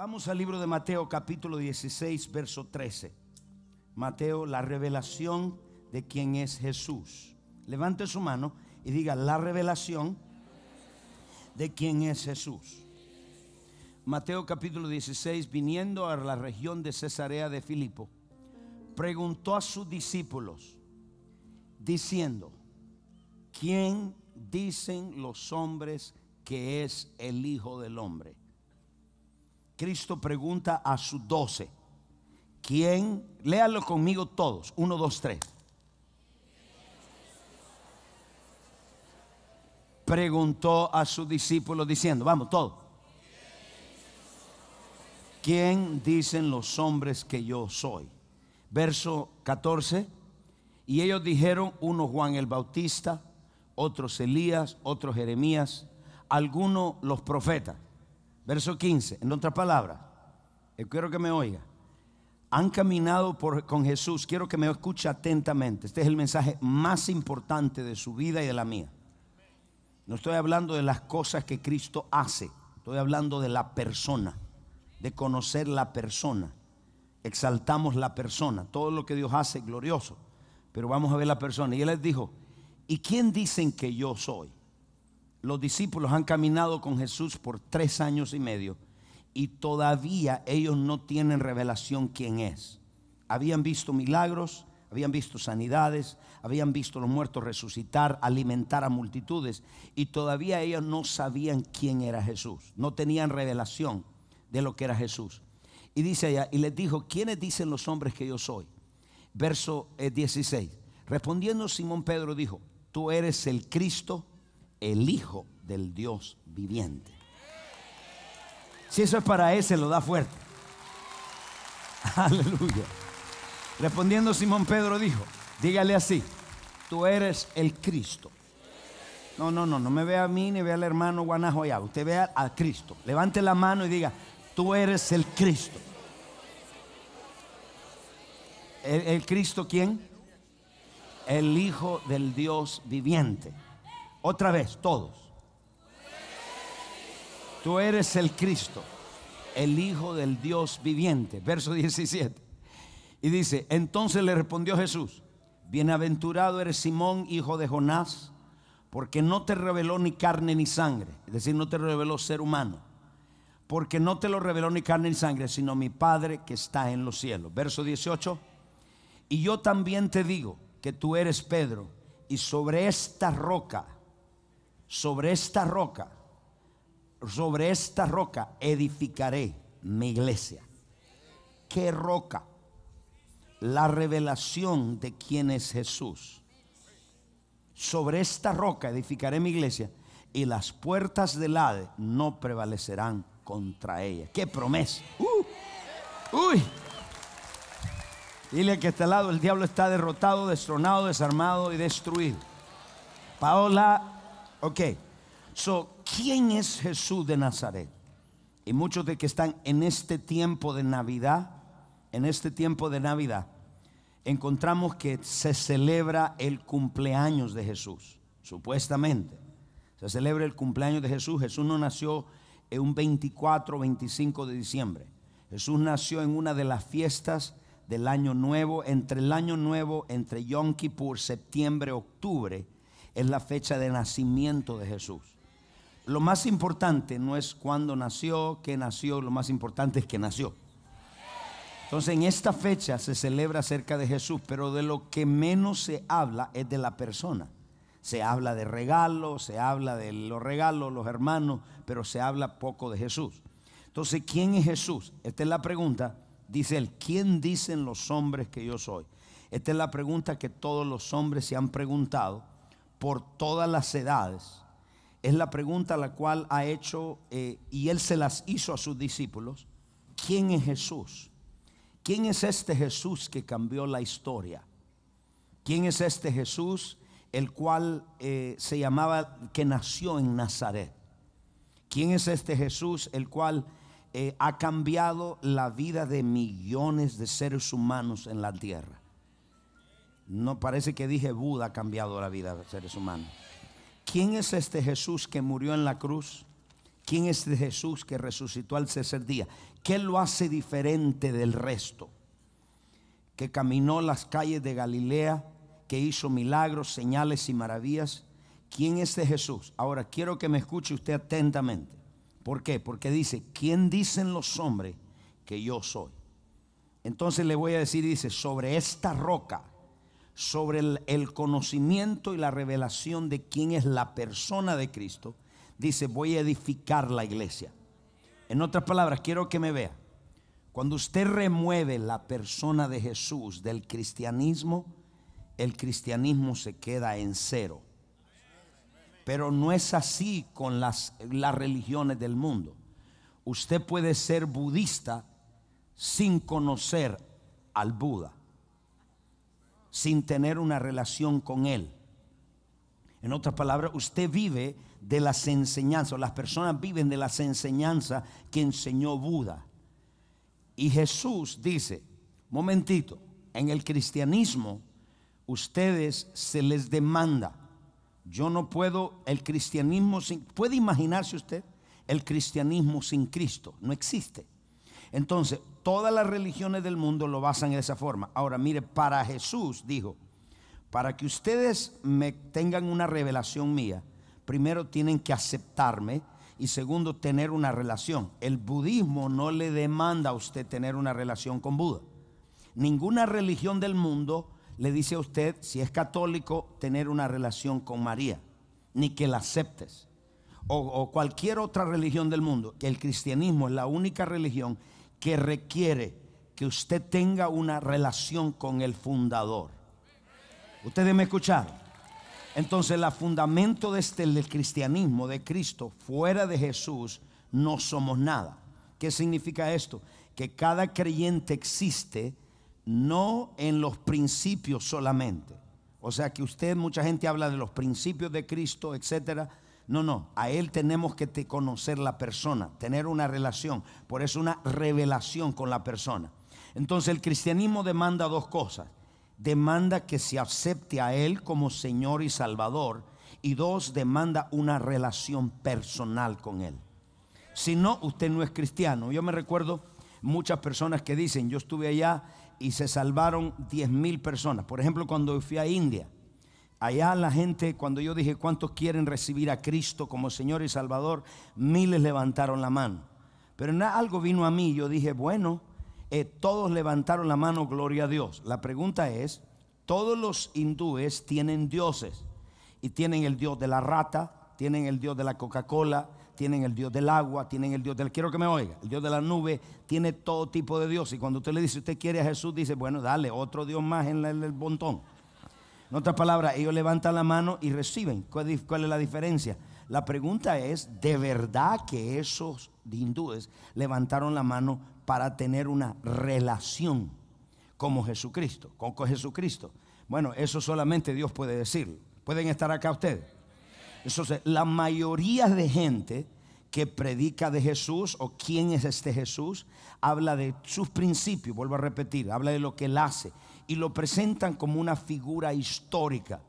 Vamos al libro de Mateo capítulo 16, verso 13. Mateo, la revelación de quién es Jesús. Levante su mano y diga la revelación de quién es Jesús. Mateo capítulo 16, viniendo a la región de Cesarea de Filipo, preguntó a sus discípulos, diciendo, ¿quién dicen los hombres que es el Hijo del Hombre? Cristo pregunta a sus doce, ¿quién? Léalo conmigo todos, uno, dos, tres. Preguntó a sus discípulos diciendo, vamos, todos. ¿Quién dicen los hombres que yo soy? Verso 14. Y ellos dijeron, uno Juan el Bautista, otros Elías, otros Jeremías, algunos los profetas. Verso 15, en otras palabras, eh, quiero que me oiga. Han caminado con Jesús, quiero que me escuche atentamente. Este es el mensaje más importante de su vida y de la mía. No estoy hablando de las cosas que Cristo hace, estoy hablando de la persona, de conocer la persona. Exaltamos la persona, todo lo que Dios hace es glorioso, pero vamos a ver la persona. Y Él les dijo, ¿y quién dicen que yo soy? los discípulos han caminado con Jesús por tres años y medio y todavía ellos no tienen revelación quién es. Habían visto milagros, habían visto sanidades, habían visto los muertos resucitar, alimentar a multitudes y todavía ellos no sabían quién era Jesús, no tenían revelación de lo que era Jesús. Y dice allá, y les dijo, ¿quiénes dicen los hombres que yo soy? Verso 16. Eh, Respondiendo Simón Pedro dijo, tú eres el Cristo, el Hijo del Dios viviente. Si eso es para ese, lo da fuerte. Aleluya. Respondiendo Simón Pedro dijo, dígale así, tú eres el Cristo. No, no, no, no me vea a mí ni vea al hermano Guanajo Usted vea al Cristo. Levante la mano y diga, tú eres el Cristo. ¿El, el Cristo quién? El Hijo del Dios viviente. Otra vez, todos. Tú eres el Cristo, el Hijo del Dios viviente. Verso 17. Y dice, entonces le respondió Jesús, bienaventurado eres Simón, hijo de Jonás, porque no te reveló ni carne ni sangre, es decir, no te reveló ser humano, porque no te lo reveló ni carne ni sangre, sino mi Padre que está en los cielos. Verso 18. Y yo también te digo que tú eres Pedro, y sobre esta roca, sobre esta roca, sobre esta roca edificaré mi iglesia. ¿Qué roca? La revelación de quién es Jesús. Sobre esta roca edificaré mi iglesia y las puertas del Hades no prevalecerán contra ella. ¡Qué promesa! ¡Uh! ¡Uy! Dile que este lado el diablo está derrotado, destronado, desarmado y destruido. Paola Ok, so, ¿quién es Jesús de Nazaret? Y muchos de que están en este tiempo de Navidad, en este tiempo de Navidad, encontramos que se celebra el cumpleaños de Jesús, supuestamente. Se celebra el cumpleaños de Jesús. Jesús no nació en un 24 25 de diciembre. Jesús nació en una de las fiestas del año nuevo, entre el año nuevo, entre Yom Kippur, septiembre, octubre es la fecha de nacimiento de Jesús. Lo más importante no es cuándo nació, qué nació, lo más importante es que nació. Entonces en esta fecha se celebra acerca de Jesús, pero de lo que menos se habla es de la persona. Se habla de regalos, se habla de los regalos, los hermanos, pero se habla poco de Jesús. Entonces, ¿quién es Jesús? Esta es la pregunta. Dice él, ¿quién dicen los hombres que yo soy? Esta es la pregunta que todos los hombres se han preguntado por todas las edades? Es la pregunta la cual ha hecho eh, y él se las hizo a sus discípulos. ¿Quién es Jesús? ¿Quién es este Jesús que cambió la historia? ¿Quién es este Jesús el cual eh, se llamaba, que nació en Nazaret? ¿Quién es este Jesús el cual eh, ha cambiado la vida de millones de seres humanos en la tierra? No parece que dije Buda ha cambiado la vida de seres humanos. ¿Quién es este Jesús que murió en la cruz? ¿Quién es este Jesús que resucitó al tercer día? ¿Qué lo hace diferente del resto? Que caminó las calles de Galilea, que hizo milagros, señales y maravillas. ¿Quién es este Jesús? Ahora quiero que me escuche usted atentamente. ¿Por qué? Porque dice, ¿quién dicen los hombres que yo soy? Entonces le voy a decir, dice, sobre esta roca sobre el, conocimiento y la revelación de quién es la persona de Cristo, dice, voy a edificar la iglesia. En otras palabras, quiero que me vea. Cuando usted remueve la persona de Jesús del cristianismo, el cristianismo se queda en cero. Pero no es así con las religiones del mundo. Usted puede ser budista sin conocer al Buda sin tener una relación con Él. En otras palabras, usted vive de las enseñanzas, las personas viven de las enseñanzas que enseñó Buda. Y Jesús dice, momentito, en el cristianismo ustedes se les demanda, yo no puedo, el cristianismo sin, ¿puede imaginarse usted? El cristianismo sin Cristo no existe. Entonces, todas las religiones del mundo lo basan en esa forma. Ahora, mire, para Jesús dijo, para que ustedes me tengan una revelación mía, primero tienen que aceptarme y segundo tener una relación. El budismo no le demanda a usted tener una relación con Buda. Ninguna religión del mundo le dice a usted, si es católico, tener una relación con María, ni que la aceptes. O, o cualquier otra religión del mundo, que el cristianismo es la única religión que requiere que usted tenga una relación con el fundador. ¿Ustedes me escucharon? Entonces, el fundamento de este, del cristianismo, de Cristo, fuera de Jesús, no somos nada. ¿Qué significa esto? Que cada creyente existe no en los principios solamente. O sea que usted, mucha gente habla de los principios de Cristo, etcétera no, no, a Él tenemos que conocer la persona, tener una relación. Por eso una revelación con la persona. Entonces el cristianismo demanda dos cosas. Demanda que se acepte a Él como Señor y Salvador. Y dos, demanda una relación personal con Él. Si no, usted no es cristiano. Yo me recuerdo muchas personas que dicen, yo estuve allá y se salvaron 10 mil personas. Por ejemplo, cuando fui a India Allá la gente, cuando yo dije, ¿cuántos quieren recibir a Cristo como Señor y Salvador? Miles levantaron la mano. Pero algo vino a mí, yo dije, bueno, eh, todos levantaron la mano, gloria a Dios. La pregunta es, todos los hindúes tienen dioses. Y tienen el dios de la rata, tienen el dios de la Coca-Cola, tienen el dios del agua, tienen el dios del... Quiero que me oiga, el dios de la nube, tiene todo tipo de dios. Y cuando usted le dice, usted quiere a Jesús, dice, bueno, dale otro dios más en el, el montón. En otras palabras, ellos levantan la mano y reciben. ¿Cuál, es la diferencia? La pregunta es, ¿de verdad que esos hindúes levantaron la mano para tener una relación como Jesucristo, con, con Jesucristo? Bueno, eso solamente Dios puede decirlo. ¿Pueden estar acá ustedes? Entonces, la mayoría de gente que predica de Jesús o quién es este Jesús, habla de sus principios, vuelvo a repetir, habla de lo que él hace, y lo presentan como una figura histórica.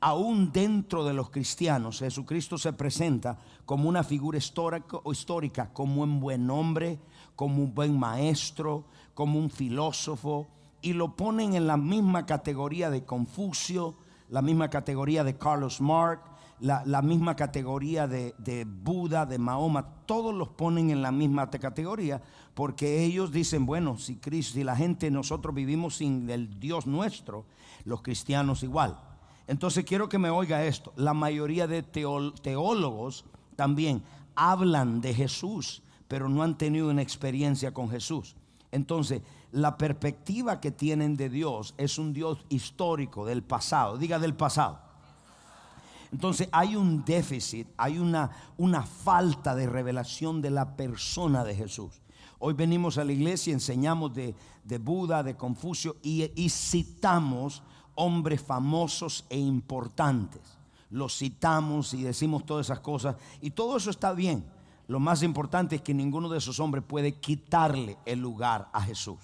Aún dentro de los cristianos, Jesucristo se presenta como una figura histórica, como un buen hombre, como un buen maestro, como un filósofo, y lo ponen en la misma categoría de Confucio, la misma categoría de Carlos Marx, la, misma categoría de, Buda, de Mahoma, todos los ponen en la misma categoría, porque ellos dicen, bueno, si Cristo, si la gente, nosotros vivimos sin el Dios nuestro, los cristianos igual. Entonces quiero que me oiga esto, la mayoría de teólogos también hablan de Jesús, pero no han tenido una experiencia con Jesús. Entonces, la perspectiva que tienen de Dios es un Dios histórico, del pasado, diga del pasado entonces hay un déficit, hay una, una falta de revelación de la persona de Jesús. Hoy venimos a la iglesia y enseñamos de, Buda, de Confucio y, y citamos hombres famosos e importantes. Los citamos y decimos todas esas cosas y todo eso está bien. Lo más importante es que ninguno de esos hombres puede quitarle el lugar a Jesús.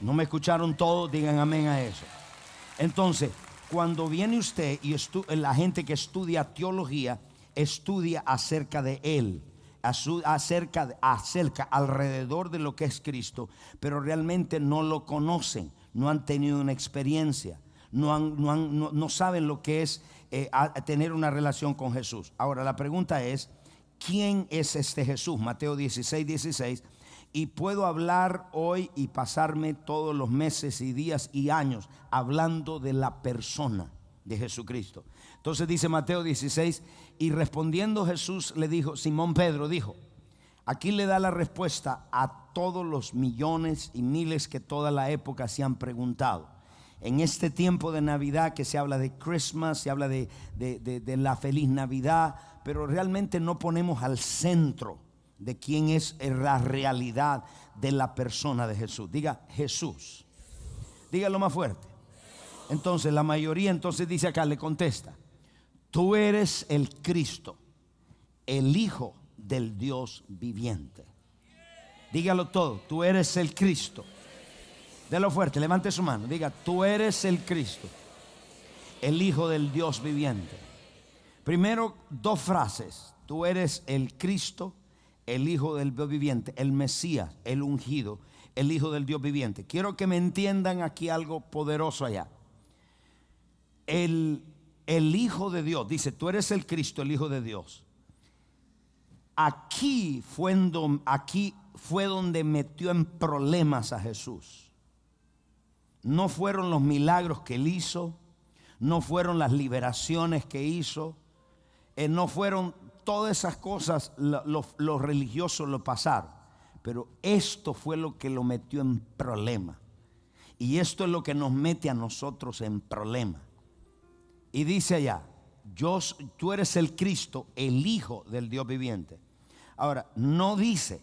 ¿No me escucharon todos? Digan amén a eso. Entonces, cuando viene usted y la gente que estudia teología, estudia acerca de Él, acerca, acerca, alrededor de lo que es Cristo, pero realmente no lo conocen, no han tenido una experiencia, no, saben lo que es eh, tener una relación con Jesús. Ahora, la pregunta es, ¿quién es este Jesús? Mateo 16, 16 y puedo hablar hoy y pasarme todos los meses y días y años hablando de la persona de Jesucristo. Entonces dice Mateo 16, y respondiendo Jesús le dijo, Simón Pedro dijo, aquí le da la respuesta a todos los millones y miles que toda la época se han preguntado en este tiempo de Navidad que se habla de Christmas, se habla de, de, la feliz Navidad, pero realmente no ponemos al centro de quién es la realidad de la persona de Jesús. Diga Jesús. Dígalo más fuerte. Entonces la mayoría entonces dice acá, le contesta, tú eres el Cristo, el Hijo del Dios viviente. Dígalo todo, tú eres el Cristo. lo fuerte, levante su mano, diga, tú eres el Cristo, el Hijo del Dios viviente. Primero, dos frases, tú eres el Cristo, el Hijo del Dios viviente, el Mesías, el ungido, el Hijo del Dios viviente. Quiero que me entiendan aquí algo poderoso allá. El, el Hijo de Dios, dice, tú eres el Cristo, el Hijo de Dios. Aquí fue, aquí fue donde metió en problemas a Jesús. No fueron los milagros que él hizo, no fueron las liberaciones que hizo, eh, no fueron todas esas cosas los, religiosos lo pasaron, pero esto fue lo que lo metió en problema. Y esto es lo que nos mete a nosotros en problema. Y dice allá, tú eres el Cristo, el Hijo del Dios viviente. Ahora, no dice,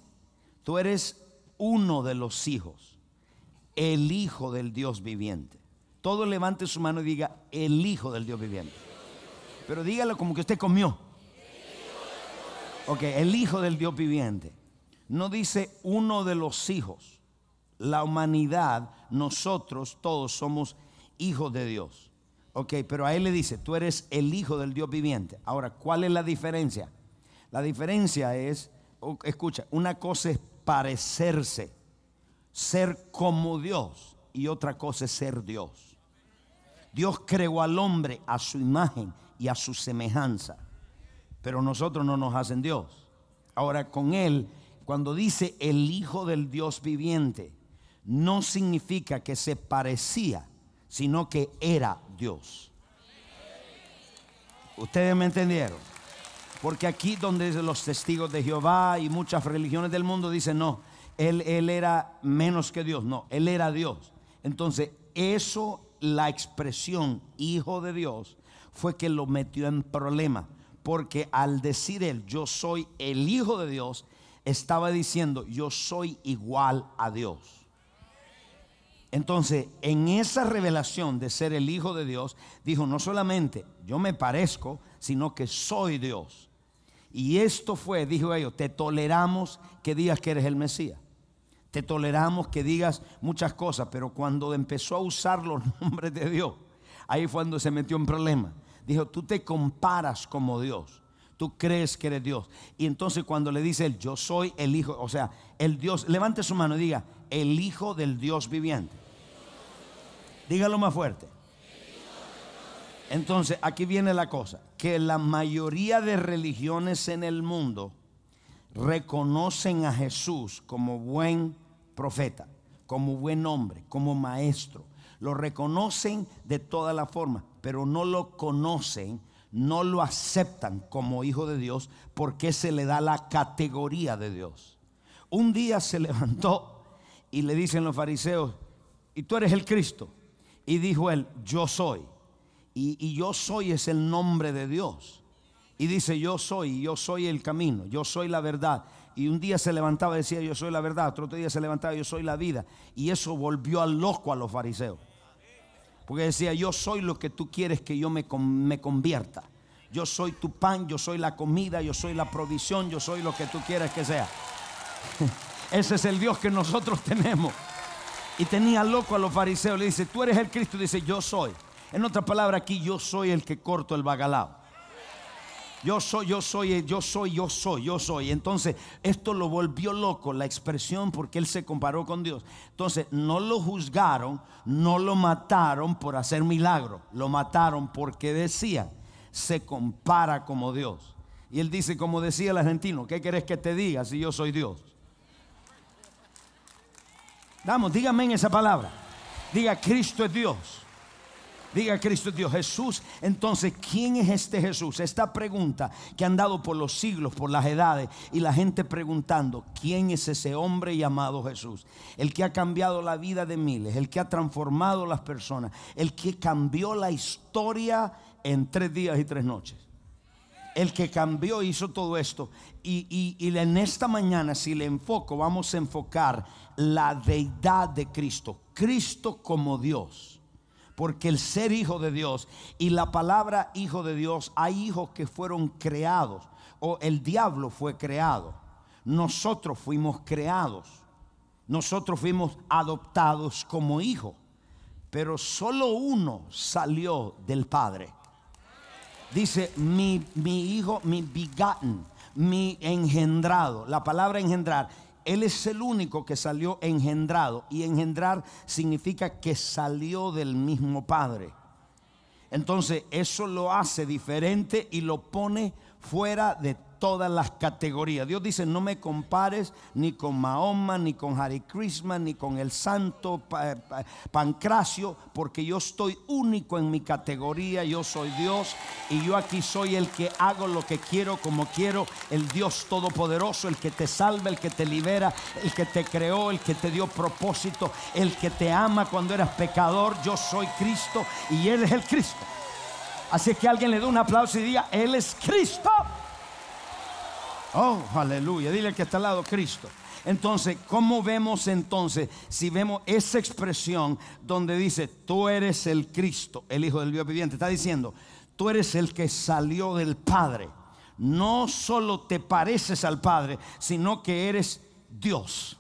tú eres uno de los hijos, el Hijo del Dios viviente. Todo levante su mano y diga, el Hijo del Dios viviente. Pero dígalo como que usted comió. Ok, el Hijo del Dios viviente. No dice uno de los hijos. La humanidad, nosotros todos somos hijos de Dios. Ok, pero a él le dice, tú eres el Hijo del Dios viviente. Ahora, ¿cuál es la diferencia? La diferencia es, escucha, una cosa es parecerse, ser como Dios, y otra cosa es ser Dios. Dios creó al hombre a su imagen y a su semejanza pero nosotros no nos hacen Dios. Ahora, con Él, cuando dice el Hijo del Dios viviente, no significa que se parecía, sino que era Dios. ¿Ustedes me entendieron? Porque aquí donde los testigos de Jehová y muchas religiones del mundo dicen, no, él, él, era menos que Dios, no, él era Dios. Entonces, eso, la expresión hijo de Dios, fue que lo metió en problema. Porque al decir él, yo soy el Hijo de Dios, estaba diciendo, yo soy igual a Dios. Entonces, en esa revelación de ser el Hijo de Dios, dijo, no solamente yo me parezco, sino que soy Dios. Y esto fue, dijo ellos, te toleramos que digas que eres el Mesías. Te toleramos que digas muchas cosas, pero cuando empezó a usar los nombres de Dios, ahí fue cuando se metió en problemas. Dijo, tú te comparas como Dios. Tú crees que eres Dios. Y entonces cuando le dice yo soy el Hijo, o sea, el Dios, levante su mano y diga, el Hijo del Dios viviente. Dígalo más fuerte. Entonces, aquí viene la cosa, que la mayoría de religiones en el mundo reconocen a Jesús como buen profeta, como buen hombre, como maestro. Lo reconocen de toda la forma pero no lo conocen, no lo aceptan como hijo de Dios porque se le da la categoría de Dios. Un día se levantó y le dicen los fariseos, y tú eres el Cristo. Y dijo él, yo soy. Y, yo soy es el nombre de Dios. Y dice, yo soy, yo soy el camino, yo soy la verdad. Y un día se levantaba y decía, yo soy la verdad. Otro día se levantaba, yo soy la vida. Y eso volvió al loco a los fariseos. Porque decía, yo soy lo que tú quieres que yo me, me convierta. Yo soy tu pan, yo soy la comida, yo soy la provisión, yo soy lo que tú quieres que sea. Ese es el Dios que nosotros tenemos. Y tenía loco a los fariseos. Le dice, tú eres el Cristo. Dice, yo soy. En otra palabra, aquí yo soy el que corto el bagalao yo soy, yo soy, eh, yo soy, yo soy, yo soy. Entonces, esto lo volvió loco, la expresión, porque él se comparó con Dios. Entonces, no lo juzgaron, no lo mataron por hacer milagro, lo mataron porque decía, se compara como Dios. Y él dice, como decía el argentino, ¿qué querés que te diga si yo soy Dios? Vamos, dígame en esa palabra. Diga, Cristo es Dios. Diga Cristo Dios Jesús. Entonces, ¿quién es este Jesús? Esta pregunta que han dado por los siglos, por las edades, y la gente preguntando, ¿quién es ese hombre llamado Jesús? El que ha cambiado la vida de miles, el que ha transformado las personas, el que cambió la historia en tres días y tres noches. El que cambió hizo todo esto. Y, y en esta mañana, si le enfoco, vamos a enfocar la deidad de Cristo. Cristo como Dios. Porque el ser hijo de Dios y la palabra hijo de Dios, hay hijos que fueron creados. O el diablo fue creado. Nosotros fuimos creados. Nosotros fuimos adoptados como hijos. Pero solo uno salió del Padre. Dice, mi, mi hijo, mi begotten, mi engendrado. La palabra engendrar él es el único que salió engendrado. Y engendrar significa que salió del mismo Padre. Entonces eso lo hace diferente y lo pone fuera de todas las categorías. Dios dice, no me compares ni con Mahoma, ni con Harry Krishna, ni con el santo Pancracio, porque yo estoy único en mi categoría, yo soy Dios y yo aquí soy el que hago lo que quiero, como quiero, el Dios Todopoderoso, el que te salva, el que te libera, el que te creó, el que te dio propósito, el que te ama cuando eras pecador, yo soy Cristo y Él es el Cristo. Así que alguien le dé un aplauso y diga, Él es Cristo. Oh, aleluya. Dile que está al lado, Cristo. Entonces, ¿cómo vemos entonces si vemos esa expresión donde dice, tú eres el Cristo, el Hijo del Dios viviente? Está diciendo, tú eres el que salió del Padre. No solo te pareces al Padre, sino que eres Dios.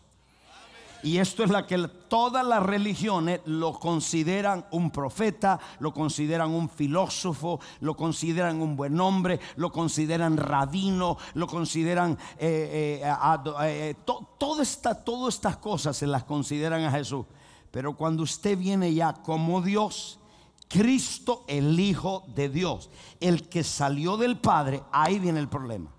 Y esto es la que todas las religiones lo consideran un profeta, lo consideran un filósofo, lo consideran un buen hombre, lo consideran rabino, lo consideran eh, eh, eh, todo todas estas cosas se las consideran a Jesús. Pero cuando usted viene ya como Dios, Cristo el Hijo de Dios, el que salió del Padre, ahí viene el problema.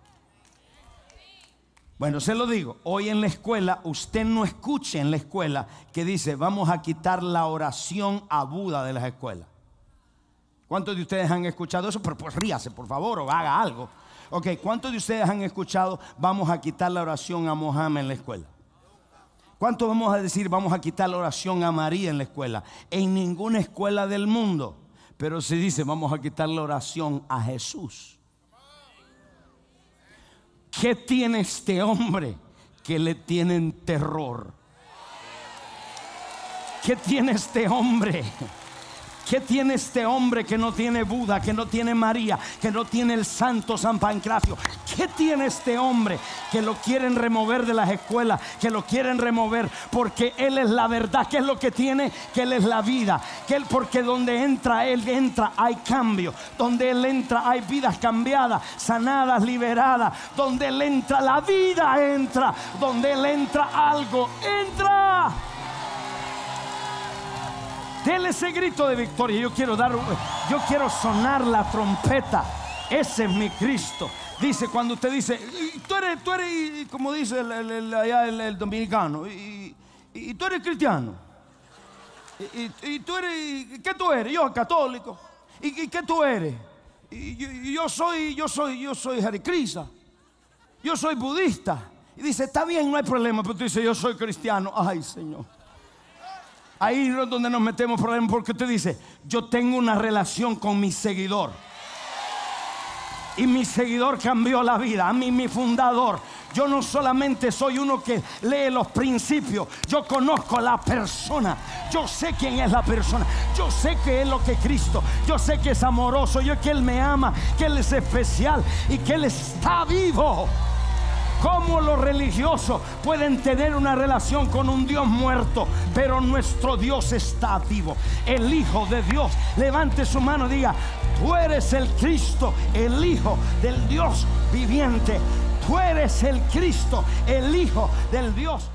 Bueno, se lo digo, hoy en la escuela, usted no escuche en la escuela que dice, vamos a quitar la oración a Buda de las escuelas. ¿Cuántos de ustedes han escuchado eso? Pero pues ríase, por favor, o haga algo. Ok, ¿cuántos de ustedes han escuchado, vamos a quitar la oración a Mohammed en la escuela? ¿Cuántos vamos a decir, vamos a quitar la oración a María en la escuela? En ninguna escuela del mundo. Pero se dice, vamos a quitar la oración a Jesús. ¿Qué tiene este hombre que le tienen terror? ¿Qué tiene este hombre? ¿Qué tiene este hombre que no tiene Buda, que no tiene María, que no tiene el santo San Pancracio? ¿Qué tiene este hombre que lo quieren remover de las escuelas, que lo quieren remover porque Él es la verdad? ¿Qué es lo que tiene? Que Él es la vida. Que él, porque donde entra Él, entra, hay cambio. Donde Él entra, hay vidas cambiadas, sanadas, liberadas. Donde Él entra, la vida entra. Donde Él entra, algo entra. Dele ese grito de victoria. Yo quiero dar, yo quiero sonar la trompeta. Ese es mi Cristo. Dice, cuando usted dice, tú eres, tú eres, como dice el, el, dominicano, y, tú eres cristiano. Y, tú eres, ¿qué tú eres? Yo, católico. ¿Y, qué tú eres? Yo, soy, yo soy, yo soy jericrisa. Yo soy budista. Y dice, está bien, no hay problema, pero tú dices, yo soy cristiano. Ay, Señor. Ahí es donde nos metemos problemas porque usted dice, yo tengo una relación con mi seguidor. Y mi seguidor cambió la vida, a mí mi fundador. Yo no solamente soy uno que lee los principios, yo conozco a la persona, yo sé quién es la persona, yo sé que es lo que es Cristo, yo sé que es amoroso, yo sé que Él me ama, que Él es especial y que Él está vivo cómo los religiosos pueden tener una relación con un Dios muerto, pero nuestro Dios está vivo. El Hijo de Dios, levante su mano y diga, tú eres el Cristo, el Hijo del Dios viviente. Tú eres el Cristo, el Hijo del Dios